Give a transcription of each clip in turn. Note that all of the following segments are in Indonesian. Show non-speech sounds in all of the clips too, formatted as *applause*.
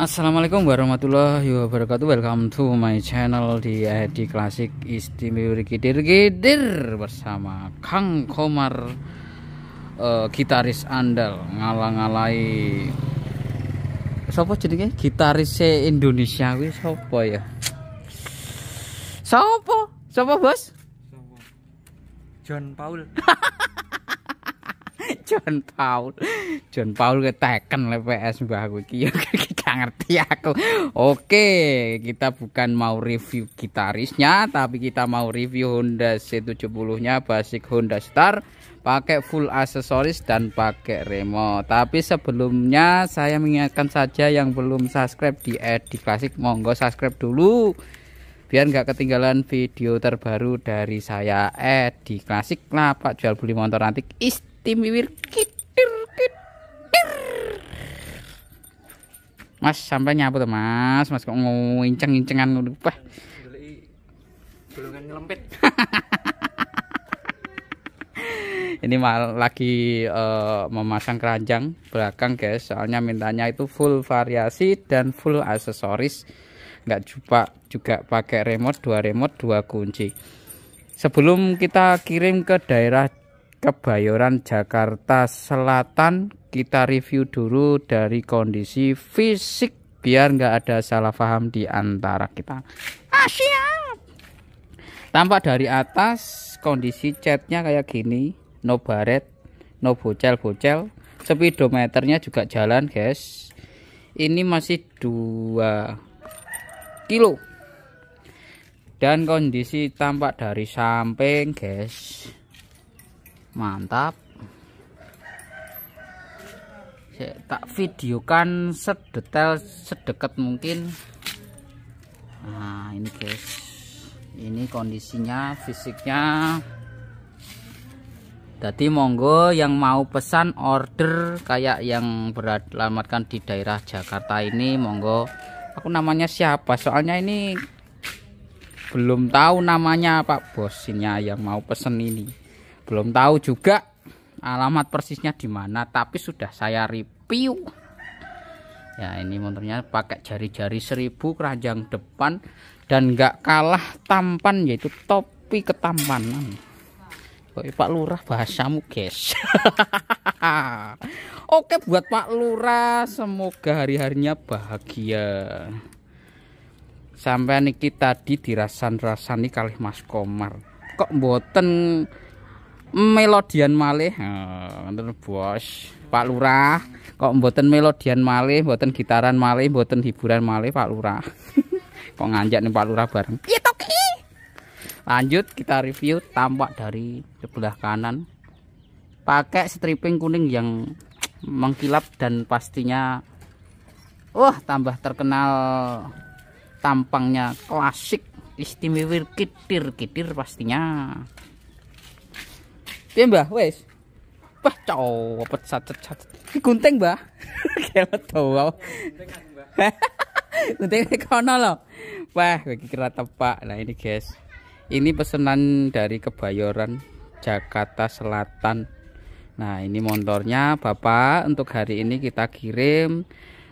Assalamualaikum warahmatullahi wabarakatuh Welcome to my channel di ID Klasik Istimewa Gidir Gidir Bersama Kang Komar uh, Gitaris andal Ngalang-ngalai Sopo jadinya gitaris Indonesia wih Sopo ya Sopo Sopo bos John Paul *laughs* John Paul John Paul ketekan le PS Mbak aku kiyo gak ngerti aku oke kita bukan mau review gitarisnya tapi kita mau review Honda C70 nya basic Honda Star pakai full aksesoris dan pakai remote. tapi sebelumnya saya mengingatkan saja yang belum subscribe di Edi Klasik monggo subscribe dulu biar nggak ketinggalan video terbaru dari saya Edi Klasik lapak jual beli motor antik Istimewir kit Mas sampai nyapu tuh Mas. Mas kok nginceng-incengan Udah Wah. Belum ngelempit. *laughs* Ini mal lagi uh, memasang keranjang belakang guys. Soalnya mintanya itu full variasi dan full aksesoris. Nggak jumpa juga pakai remote, dua remote, dua kunci. Sebelum kita kirim ke daerah Kebayoran Jakarta Selatan kita review dulu dari kondisi fisik biar nggak ada salah paham di antara kita. Asyik. Ah, tampak dari atas kondisi catnya kayak gini, no baret, no bocel-bocel, speedometernya juga jalan, guys. Ini masih 2 kilo. Dan kondisi tampak dari samping, guys mantap saya tak videokan sedetail sedekat mungkin nah ini guys ini kondisinya fisiknya jadi monggo yang mau pesan order kayak yang beralamatkan di daerah Jakarta ini monggo aku namanya siapa soalnya ini belum tahu namanya Pak bosnya yang mau pesen ini belum tahu juga alamat persisnya di mana, tapi sudah saya review. Ya, ini motornya pakai jari-jari seribu keranjang depan dan nggak kalah tampan yaitu topi ketampanan. Kok Pak Lurah bahasamu, guys. *laughs* Oke buat Pak Lurah, semoga hari-harinya bahagia sampai niki tadi dirasan-rasani kali Mas Komar kok boten melodian malih ngoten bos Pak Lurah kok mboten melodian malih mboten gitaran malih mboten hiburan malih Pak Lurah *laughs* kok nganjak nih Pak Lurah bareng lanjut kita review tampak dari sebelah kanan pakai stripping kuning yang mengkilap dan pastinya wah tambah terkenal tampangnya klasik istimewir kitir kitir pastinya ya Mbah? wes Wah, copet sacet-sacet. Ki gunting, Mbah. *laughs* Kelet to. Gunting kono lho. Wah, bagi kira tepak. Nah, ini guys. Ini pesanan dari Kebayoran Jakarta Selatan. Nah, ini motornya Bapak untuk hari ini kita kirim.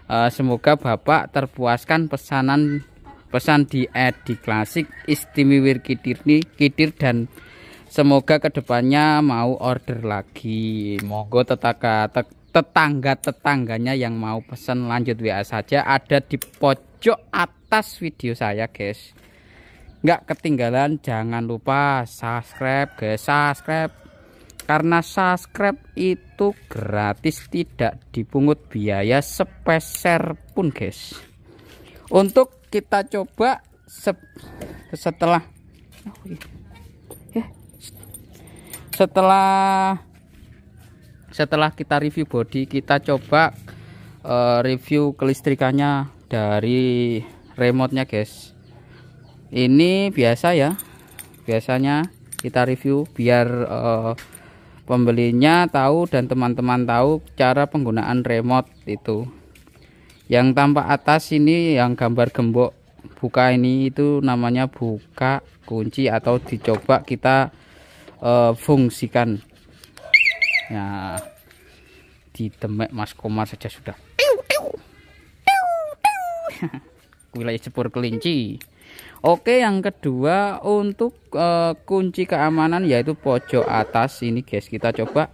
Uh, semoga Bapak terpuaskan pesanan pesan di Edi Klasik istimewir Kidir, Kidir dan semoga kedepannya mau order lagi monggo tetangga tetangga tetangganya yang mau pesen lanjut WA saja ada di pojok atas video saya guys nggak ketinggalan jangan lupa subscribe guys subscribe karena subscribe itu gratis tidak dipungut biaya sepeser pun guys untuk kita coba setelah oh, iya setelah setelah kita review body kita coba uh, review kelistrikannya dari remote nya guys ini biasa ya biasanya kita review biar uh, pembelinya tahu dan teman-teman tahu cara penggunaan remote itu yang tampak atas ini yang gambar gembok buka ini itu namanya buka kunci atau dicoba kita uh, fungsikan ya di temek mas komar saja sudah *laughs* wilayah sepur kelinci oke yang kedua untuk uh, kunci keamanan yaitu pojok atas ini guys kita coba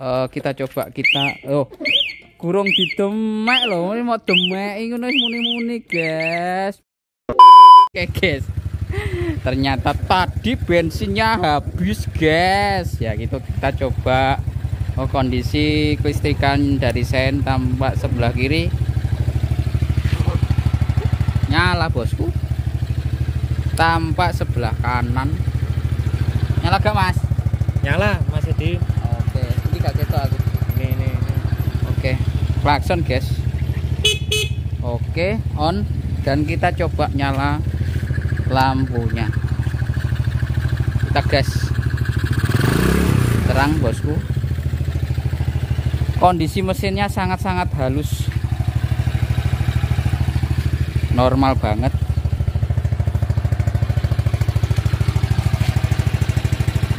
uh, kita coba kita oh kurung di temek loh ini mau temek ini muni-muni guys oke okay, guys ternyata tadi bensinnya habis guys ya gitu kita coba oh, kondisi kelistrikan dari sen tampak sebelah kiri nyala bosku tampak sebelah kanan nyala gak mas? nyala masih di. oke ini gak gitu aku ini, ini, ini. oke klakson guys oke on dan kita coba nyala lampunya kita gas terang bosku kondisi mesinnya sangat-sangat halus normal banget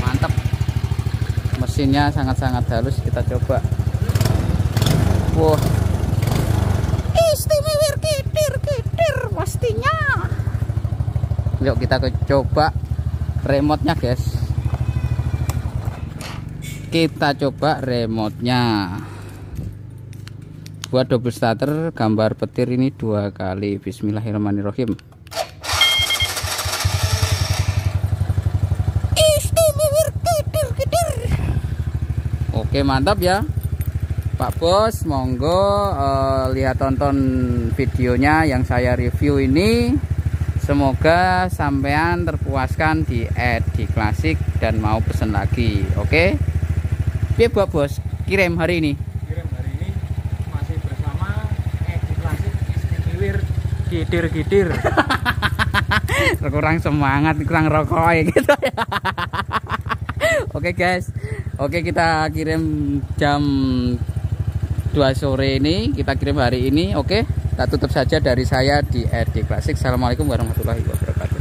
mantap mesinnya sangat-sangat halus kita coba wow istimewa kitir kitir pastinya yuk kita coba remote nya guys kita coba remote nya buat double starter gambar petir ini dua kali bismillahirrahmanirrahim Oke mantap ya Pak Bos monggo uh, lihat tonton videonya yang saya review ini Semoga sampean terpuaskan di Ed di klasik dan mau pesen lagi. Oke. Okay? buat bos, kirim hari ini. Kirim hari ini masih bersama Ed di klasik istri gidir gidir. *laughs* kurang semangat, kurang rokok ya gitu Oke okay, guys. Oke okay, kita kirim jam 2 sore ini, kita kirim hari ini, oke. Okay? Tak nah, tutup saja dari saya di RD Klasik. Assalamualaikum warahmatullahi wabarakatuh.